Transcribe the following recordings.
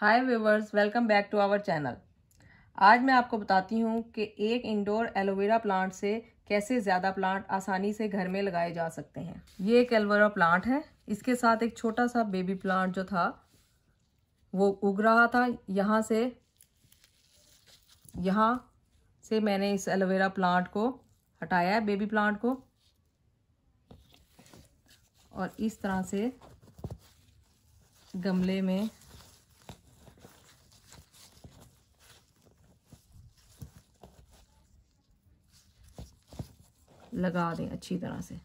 hi viewers welcome back to our channel आज मैं आपको बताती हूँ कि एक इंडोर एलोवेरा प्लांट से कैसे ज़्यादा प्लांट आसानी से घर में लगाए जा सकते हैं ये एक एलोवेरा प्लांट है इसके साथ एक छोटा सा बेबी प्लांट जो था वो उग रहा था यहाँ से यहाँ से मैंने इस एलोवेरा प्लांट को हटाया है बेबी प्लांट को और इस तरह से गमले में लगा दें अच्छी तरह से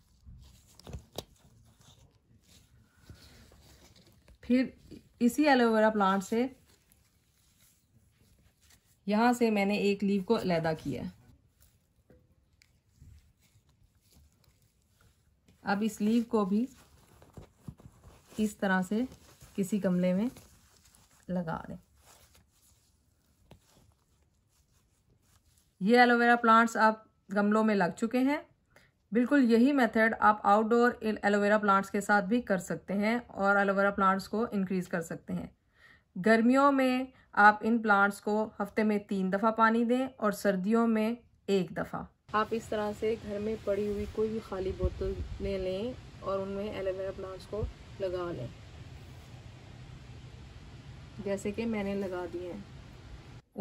फिर इसी एलोवेरा प्लांट से यहां से मैंने एक लीव को अलहदा किया अब इस लीव को भी इस तरह से किसी गमले में लगा दें ये एलोवेरा प्लांट्स आप गमलों में लग चुके हैं बिल्कुल यही मेथड आप आउटडोर एलोवेरा प्लांट्स के साथ भी कर सकते हैं और एलोवेरा प्लांट्स को इंक्रीज़ कर सकते हैं गर्मियों में आप इन प्लांट्स को हफ्ते में तीन दफ़ा पानी दें और सर्दियों में एक दफ़ा आप इस तरह से घर में पड़ी हुई कोई भी खाली बोतल ले लें और उनमें एलोवेरा प्लांट्स को लगा लें जैसे कि मैंने लगा दिए हैं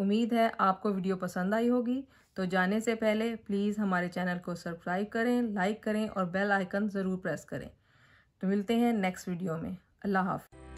उम्मीद है आपको वीडियो पसंद आई होगी तो जाने से पहले प्लीज़ हमारे चैनल को सब्सक्राइब करें लाइक करें और बेल आइकन ज़रूर प्रेस करें तो मिलते हैं नेक्स्ट वीडियो में अल्लाह हाफ़